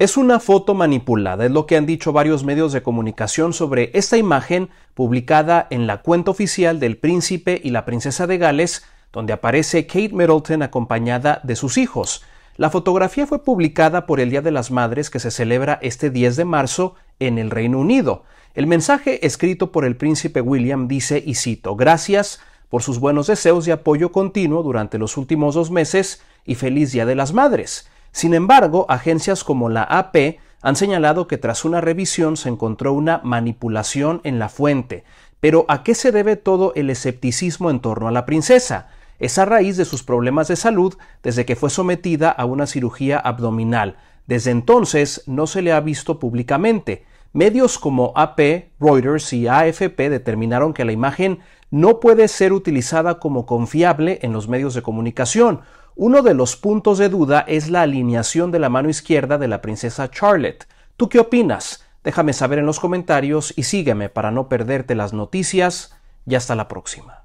Es una foto manipulada, es lo que han dicho varios medios de comunicación sobre esta imagen publicada en la cuenta oficial del príncipe y la princesa de Gales, donde aparece Kate Middleton acompañada de sus hijos. La fotografía fue publicada por el Día de las Madres que se celebra este 10 de marzo en el Reino Unido. El mensaje escrito por el príncipe William dice, y cito, gracias por sus buenos deseos y apoyo continuo durante los últimos dos meses y feliz Día de las Madres. Sin embargo, agencias como la AP han señalado que tras una revisión se encontró una manipulación en la fuente. Pero ¿a qué se debe todo el escepticismo en torno a la princesa? Es a raíz de sus problemas de salud desde que fue sometida a una cirugía abdominal. Desde entonces no se le ha visto públicamente. Medios como AP, Reuters y AFP determinaron que la imagen no puede ser utilizada como confiable en los medios de comunicación. Uno de los puntos de duda es la alineación de la mano izquierda de la princesa Charlotte. ¿Tú qué opinas? Déjame saber en los comentarios y sígueme para no perderte las noticias y hasta la próxima.